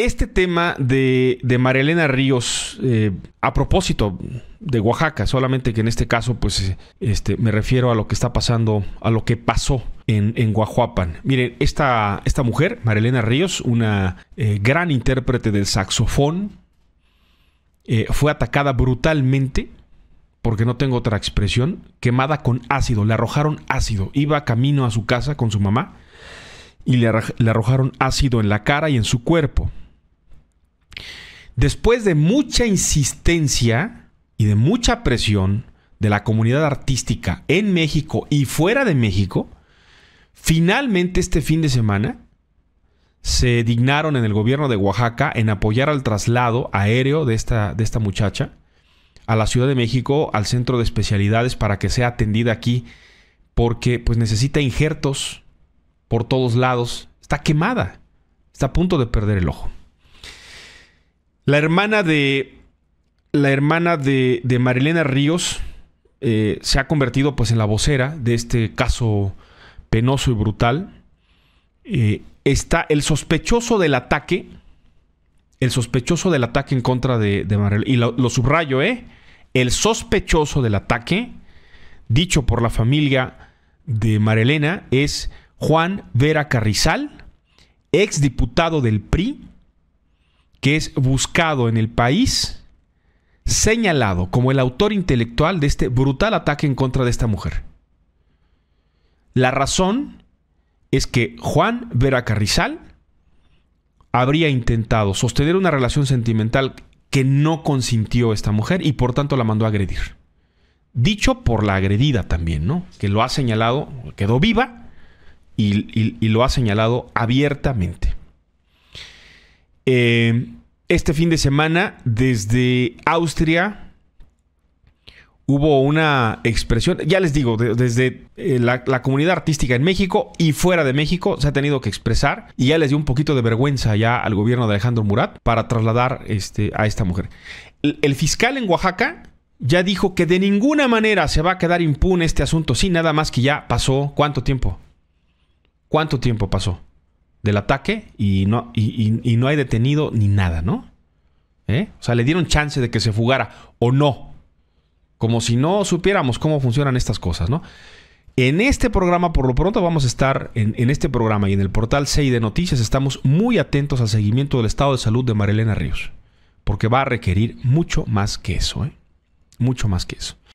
Este tema de, de Marielena Ríos, eh, a propósito de Oaxaca, solamente que en este caso, pues este, me refiero a lo que está pasando, a lo que pasó en, en Miren, esta, esta mujer, Marielena Ríos, una eh, gran intérprete del saxofón, eh, fue atacada brutalmente, porque no tengo otra expresión, quemada con ácido, le arrojaron ácido, iba camino a su casa con su mamá y le, arrojaron ácido en la cara y en su cuerpo. Después de mucha insistencia y de mucha presión de la comunidad artística en México y fuera de México, finalmente este fin de semana se dignaron en el gobierno de Oaxaca en apoyar al traslado aéreo de esta, de esta muchacha a la Ciudad de México, al centro de especialidades, para que sea atendida aquí, porque pues necesita injertos por todos lados, está quemada, está a punto de perder el ojo. La hermana de. La hermana de, Marilena Ríos eh, se ha convertido pues en la vocera de este caso penoso y brutal. Eh, está el sospechoso del ataque. El sospechoso del ataque en contra de, Marilena. Y lo, subrayo, ¿eh? El sospechoso del ataque, dicho por la familia de Marilena, es Juan Vera Carrizal, ex diputado del PRI es buscado en el país, señalado como el autor intelectual de este brutal ataque en contra de esta mujer. La razón es que Juan Vera Carrizal habría intentado sostener una relación sentimental que no consintió esta mujer y por tanto la mandó a agredir. Dicho por la agredida también, ¿no? Que lo ha señalado, quedó viva y, lo ha señalado abiertamente. Eh, este fin de semana, desde Austria, hubo una expresión, ya les digo, desde eh, la, comunidad artística en México y fuera de México se ha tenido que expresar y ya les dio un poquito de vergüenza ya al gobierno de Alejandro Murat para trasladar este, a esta mujer. El, el fiscal en Oaxaca ya dijo que de ninguna manera se va a quedar impune este asunto, sí, nada más que ya pasó, ¿cuánto tiempo? ¿Cuánto tiempo pasó? del ataque y no, y, no hay detenido ni nada, ¿no? ¿Eh? O sea, le dieron chance de que se fugara o no. Como si no supiéramos cómo funcionan estas cosas, ¿no? En este programa, por lo pronto, vamos a estar en, este programa y en el portal 6 de Noticias, estamos muy atentos al seguimiento del estado de salud de Marilena Ríos, porque va a requerir mucho más que eso, ¿eh? Mucho más que eso.